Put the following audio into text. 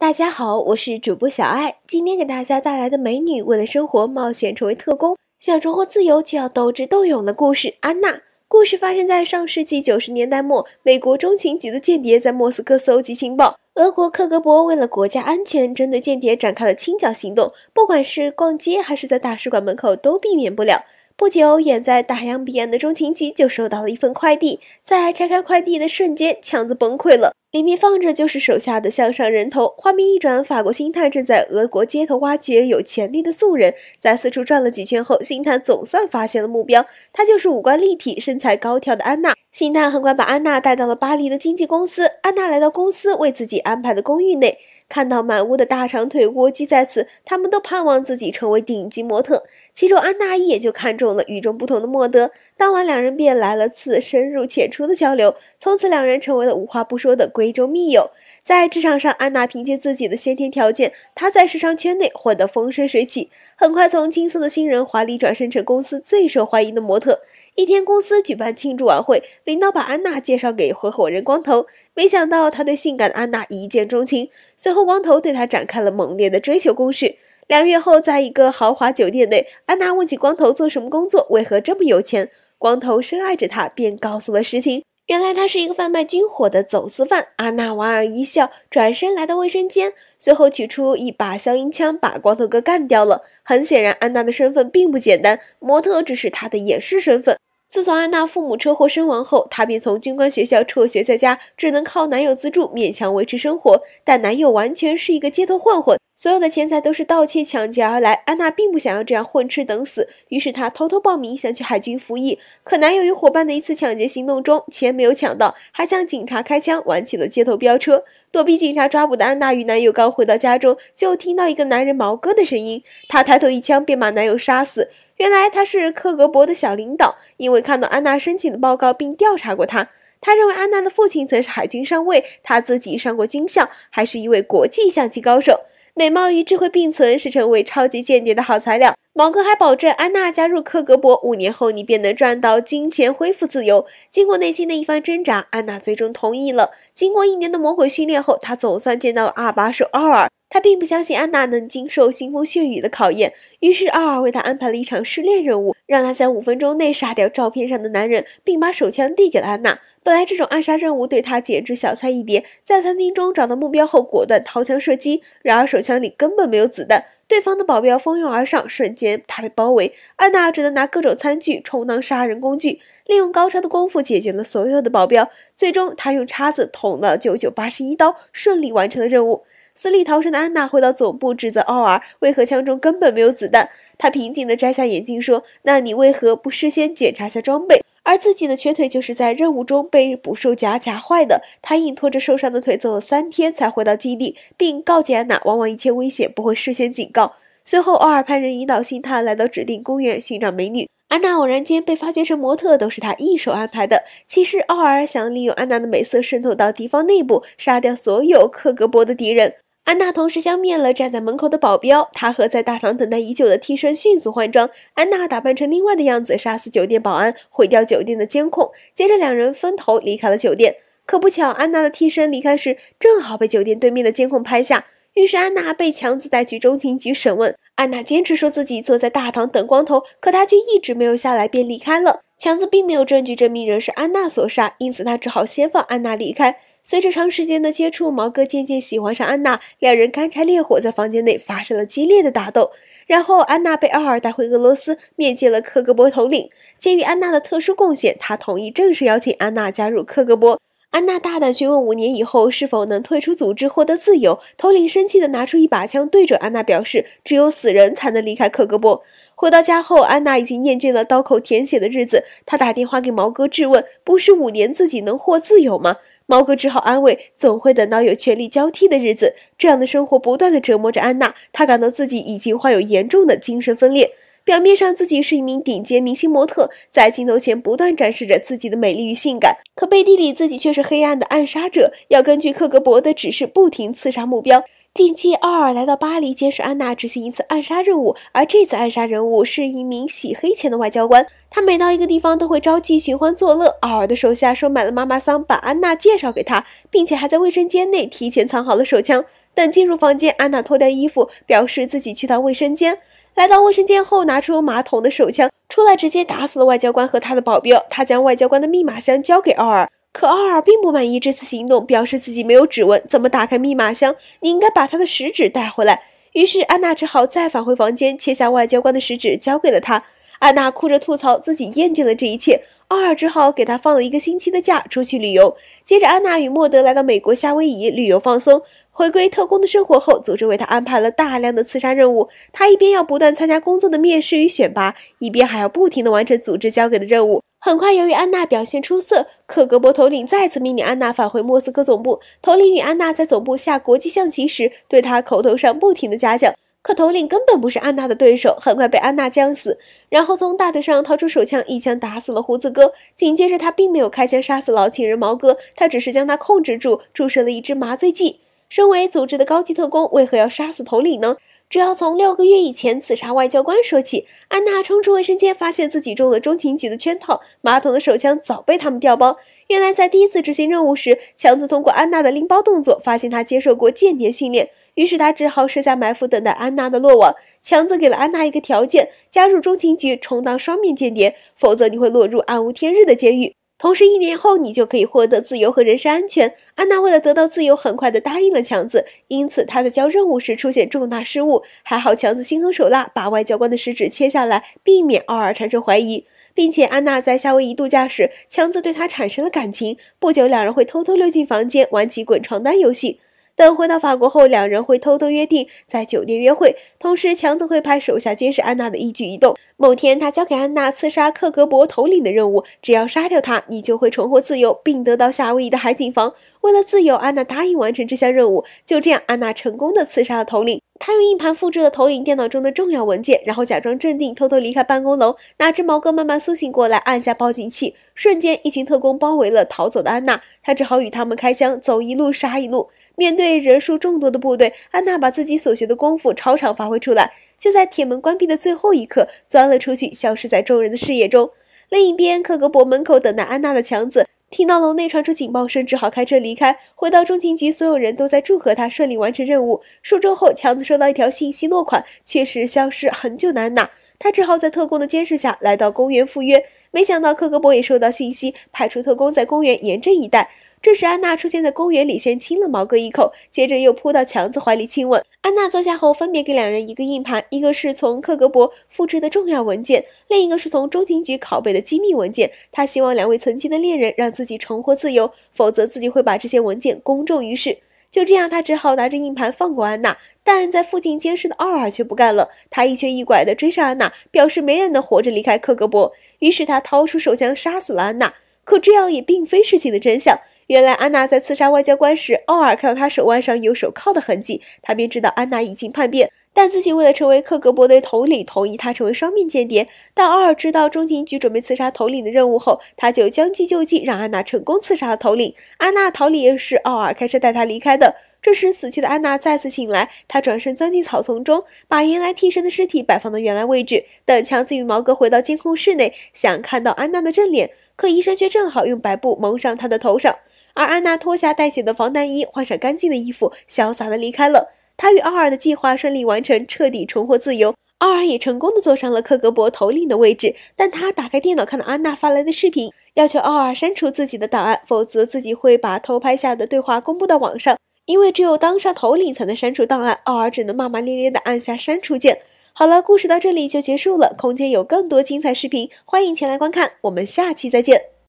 大家好，我是主播小爱，今天给大家带来的美女为了生活冒险成为特工，想重获自由却要斗智斗勇的故事。安娜。故事发生在上世纪九十年代末，美国中情局的间谍在莫斯科搜集情报，俄国克格勃为了国家安全，针对间谍展开了清剿行动。不管是逛街还是在大使馆门口，都避免不了。不久，远在大洋彼岸的中情局就收到了一份快递。在拆开快递的瞬间，强子崩溃了，里面放着就是手下的向上人头。画面一转，法国星探正在俄国街头挖掘有潜力的素人。在四处转了几圈后，星探总算发现了目标，他就是五官立体、身材高挑的安娜。星探很快把安娜带到了巴黎的经纪公司。安娜来到公司为自己安排的公寓内。看到满屋的大长腿蜗居在此，他们都盼望自己成为顶级模特。其中，安娜一眼就看中了与众不同的莫德。当晚，两人便来了次深入浅出的交流，从此两人成为了无话不说的闺中密友。在职场上，安娜凭借自己的先天条件，她在时尚圈内混得风生水起，很快从青涩的新人华丽转身成公司最受欢迎的模特。一天，公司举办庆祝晚会，领导把安娜介绍给合伙人光头，没想到他对性感的安娜一见钟情。随后，光头对他展开了猛烈的追求攻势。两月后，在一个豪华酒店内，安娜问起光头做什么工作，为何这么有钱。光头深爱着她，便告诉了实情。原来他是一个贩卖军火的走私犯。安娜莞尔一笑，转身来到卫生间，随后取出一把消音枪，把光头哥干掉了。很显然，安娜的身份并不简单，模特只是她的掩饰身份。自从安娜父母车祸身亡后，她便从军官学校辍学，在家只能靠男友资助，勉强维持生活。但男友完全是一个街头混混，所有的钱财都是盗窃抢劫而来。安娜并不想要这样混吃等死，于是她偷偷报名想去海军服役。可男友与伙伴的一次抢劫行动中，钱没有抢到，还向警察开枪，玩起了街头飙车。躲避警察抓捕的安娜与男友刚回到家中，就听到一个男人毛哥的声音。他抬头一枪便把男友杀死。原来他是克格勃的小领导，因为看到安娜申请的报告并调查过她，他认为安娜的父亲曾是海军上尉，他自己上过军校，还是一位国际象棋高手。美貌与智慧并存，是成为超级间谍的好材料。王哥还保证，安娜加入克格勃五年后，你便能赚到金钱，恢复自由。经过内心的一番挣扎，安娜最终同意了。经过一年的魔鬼训练后，她总算见到了二把手奥尔。他并不相信安娜能经受腥风血雨的考验，于是奥尔为他安排了一场试炼任务，让他在五分钟内杀掉照片上的男人，并把手枪递给了安娜。本来这种暗杀任务对他简直小菜一碟，在餐厅中找到目标后，果断掏枪射击。然而手枪里根本没有子弹。对方的保镖蜂拥而上，瞬间他被包围。安娜只能拿各种餐具充当杀人工具，利用高超的功夫解决了所有的保镖。最终，她用叉子捅了九九八十一刀，顺利完成了任务。死里逃生的安娜回到总部，指责奥尔为何枪中根本没有子弹。他平静地摘下眼镜说：“那你为何不事先检查下装备？”而自己的瘸腿就是在任务中被捕兽夹夹坏的，他硬拖着受伤的腿走了三天才回到基地，并告诫安娜，往往一切危险不会事先警告。随后，奥尔派人引导辛探来到指定公园寻找美女，安娜偶然间被发掘成模特，都是他一手安排的。其实，奥尔想利用安娜的美色渗透到敌方内部，杀掉所有克格勃的敌人。安娜同时消灭了站在门口的保镖，她和在大堂等待已久的替身迅速换装。安娜打扮成另外的样子，杀死酒店保安，毁掉酒店的监控。接着两人分头离开了酒店。可不巧，安娜的替身离开时，正好被酒店对面的监控拍下。于是安娜被强子带去中情局审问。安娜坚持说自己坐在大堂等光头，可他却一直没有下来，便离开了。强子并没有证据证明人是安娜所杀，因此他只好先放安娜离开。随着长时间的接触，毛哥渐渐喜欢上安娜，两人干柴烈火，在房间内发生了激烈的打斗。然后安娜被奥尔带回俄罗斯，面见了克格勃头领。鉴于安娜的特殊贡献，他同意正式邀请安娜加入克格勃。安娜大胆询问五年以后是否能退出组织，获得自由。头领生气的拿出一把枪对准安娜，表示只有死人才能离开克格勃。回到家后，安娜已经厌倦了刀口舔血的日子。她打电话给毛哥质问：“不是五年自己能获自由吗？”毛哥只好安慰：“总会等到有权力交替的日子。”这样的生活不断的折磨着安娜，她感到自己已经患有严重的精神分裂。表面上，自己是一名顶尖明星模特，在镜头前不断展示着自己的美丽与性感；可背地里，自己却是黑暗的暗杀者，要根据克格勃的指示，不停刺杀目标。近期，奥尔来到巴黎监视安娜执行一次暗杀任务，而这次暗杀任务是一名洗黑钱的外交官。他每到一个地方都会招妓寻欢作乐。奥尔的手下收买了妈妈桑，把安娜介绍给他，并且还在卫生间内提前藏好了手枪。等进入房间，安娜脱掉衣服，表示自己去趟卫生间。来到卫生间后，拿出马桶的手枪，出来直接打死了外交官和他的保镖。他将外交官的密码箱交给奥尔。可奥尔并不满意这次行动，表示自己没有指纹怎么打开密码箱？你应该把他的食指带回来。于是安娜只好再返回房间，切下外交官的食指交给了他。安娜哭着吐槽自己厌倦了这一切，奥尔只好给他放了一个星期的假，出去旅游。接着安娜与莫德来到美国夏威夷旅游放松。回归特工的生活后，组织为他安排了大量的刺杀任务。他一边要不断参加工作的面试与选拔，一边还要不停的完成组织交给的任务。很快，由于安娜表现出色，克格勃头领再次命令安娜返回莫斯科总部。头领与安娜在总部下国际象棋时，对他口头上不停的嘉奖。可头领根本不是安娜的对手，很快被安娜将死。然后从大腿上掏出手枪，一枪打死了胡子哥。紧接着，他并没有开枪杀死老情人毛哥，他只是将他控制住，注射了一支麻醉剂。身为组织的高级特工，为何要杀死头领呢？只要从六个月以前刺杀外交官说起。安娜冲出卫生间，发现自己中了中情局的圈套，马桶的手枪早被他们调包。原来，在第一次执行任务时，强子通过安娜的拎包动作，发现她接受过间谍训练，于是他只好设下埋伏，等待安娜的落网。强子给了安娜一个条件：加入中情局，充当双面间谍，否则你会落入暗无天日的监狱。同时，一年后你就可以获得自由和人身安全。安娜为了得到自由，很快的答应了强子，因此她在交任务时出现重大失误。还好强子心狠手辣，把外交官的食指切下来，避免奥尔产生怀疑。并且安娜在夏威夷度假时，强子对她产生了感情。不久，两人会偷偷溜进房间，玩起滚床单游戏。等回到法国后，两人会偷偷约定在酒店约会。同时，强子会派手下监视安娜的一举一动。某天，他交给安娜刺杀克格勃头领的任务，只要杀掉他，你就会重获自由，并得到夏威夷的海景房。为了自由，安娜答应完成这项任务。就这样，安娜成功的刺杀了头领。他用硬盘复制了头领电脑中的重要文件，然后假装镇定，偷偷离开办公楼。哪知毛哥慢慢苏醒过来，按下报警器，瞬间一群特工包围了逃走的安娜。他只好与他们开枪，走一路杀一路。面对人数众多的部队，安娜把自己所学的功夫超常发挥出来，就在铁门关闭的最后一刻，钻了出去，消失在众人的视野中。另一边，克格勃门口等待安娜的强子，听到楼内传出警报声，只好开车离开，回到中情局，所有人都在祝贺他顺利完成任务。数周后，强子收到一条信息，落款却是消失很久的安娜，他只好在特工的监视下来到公园赴约，没想到克格勃也收到信息，派出特工在公园严阵以待。这时，安娜出现在公园里，先亲了毛哥一口，接着又扑到强子怀里亲吻。安娜坐下后，分别给两人一个硬盘，一个是从克格勃复制的重要文件，另一个是从中情局拷贝的机密文件。她希望两位曾经的恋人让自己重获自由，否则自己会把这些文件公诸于世。就这样，他只好拿着硬盘放过安娜。但在附近监视的奥尔却不干了，他一瘸一拐地追上安娜，表示没人能活着离开克格勃。于是他掏出手枪杀死了安娜。可这样也并非事情的真相。原来安娜在刺杀外交官时，奥尔看到她手腕上有手铐的痕迹，他便知道安娜已经叛变。但自己为了成为克格勃的头领，同意她成为双面间谍。但奥尔知道中情局准备刺杀头领的任务后，他就将计就计，让安娜成功刺杀了头领。安娜逃离是奥尔开车带她离开的。这时死去的安娜再次醒来，她转身钻进草丛中，把原来替身的尸体摆放到原来位置。等强子与毛哥回到监控室内，想看到安娜的正脸，可医生却正好用白布蒙上她的头上。而安娜脱下带血的防弹衣，换上干净的衣服，潇洒的离开了。她与奥尔的计划顺利完成，彻底重获自由。奥尔也成功的坐上了克格勃头领的位置。但他打开电脑，看到安娜发来的视频，要求奥尔删除自己的档案，否则自己会把偷拍下的对话公布到网上。因为只有当上头领才能删除档案，奥尔只能骂骂咧咧的按下删除键。好了，故事到这里就结束了。空间有更多精彩视频，欢迎前来观看。我们下期再见。